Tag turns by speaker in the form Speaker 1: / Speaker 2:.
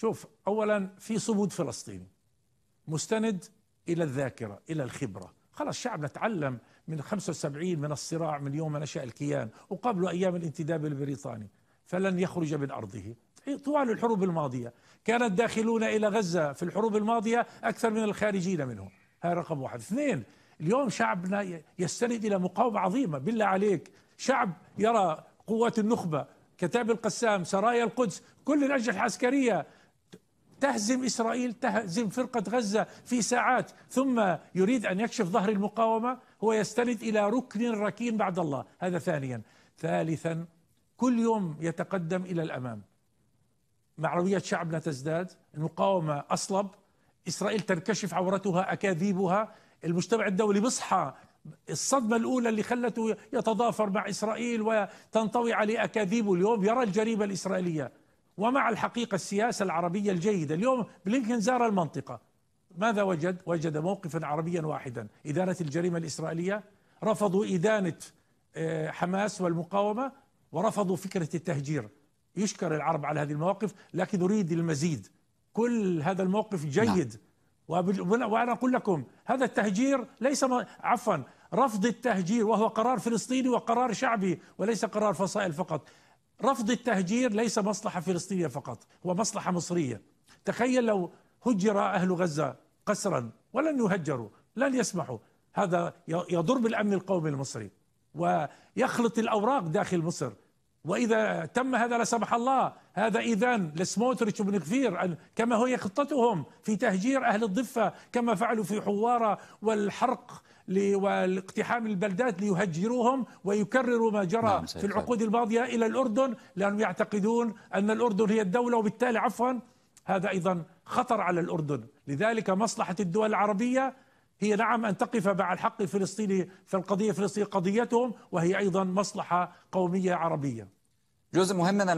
Speaker 1: شوف اولا في صمود فلسطيني مستند الى الذاكره الى الخبره خلاص شعبنا تعلم من 75 من الصراع من يوم نشا الكيان وقبل ايام الانتداب البريطاني فلن يخرج من ارضه إيه، طوال الحروب الماضيه كان الداخلون الى غزه في الحروب الماضيه اكثر من الخارجين منهم هذا رقم واحد اثنين اليوم شعبنا يستند الى مقاومه عظيمه بالله عليك شعب يرى قوات النخبه كتاب القسام سرايا القدس كل الاجهزه العسكريه تهزم إسرائيل تهزم فرقة غزة في ساعات ثم يريد أن يكشف ظهر المقاومة هو يستند إلى ركن ركين بعد الله هذا ثانيا ثالثا كل يوم يتقدم إلى الأمام معروية شعبنا تزداد المقاومة أصلب إسرائيل تنكشف عورتها أكاذيبها المجتمع الدولي بصحى الصدمة الأولى اللي خلته يتضافر مع إسرائيل وتنطوي عليه أكاذيبه اليوم يرى الجريمة الإسرائيلية ومع الحقيقة السياسة العربية الجيدة اليوم بلينكن زار المنطقة ماذا وجد؟ وجد موقفا عربيا واحدا إدانة الجريمة الإسرائيلية رفضوا إدانة آه، حماس والمقاومة ورفضوا فكرة التهجير يشكر العرب على هذه المواقف لكن أريد المزيد كل هذا الموقف نعم. جيد وانا اقول لكم هذا التهجير ليس عفوا رفض التهجير وهو قرار فلسطيني وقرار شعبي وليس قرار فصائل فقط رفض التهجير ليس مصلحة فلسطينية فقط هو مصلحة مصرية تخيل لو هجر أهل غزة قسرا ولن يهجروا لن يسمحوا هذا يضر بالأمن القومي المصري ويخلط الأوراق داخل مصر واذا تم هذا لا سمح الله هذا اذا لسموتريتش وبن كفير كما هي خطتهم في تهجير اهل الضفه كما فعلوا في حواره والحرق والاقتحام البلدات ليهجروهم ويكرروا ما جرى نعم في العقود الماضيه الى الاردن لانهم يعتقدون ان الاردن هي الدوله وبالتالي عفوا هذا ايضا خطر على الاردن لذلك مصلحه الدول العربيه هي نعم أن تقف مع الحق الفلسطيني فالقضية الفلسطينية قضيتهم وهي أيضا مصلحة قومية عربية جزء مهم من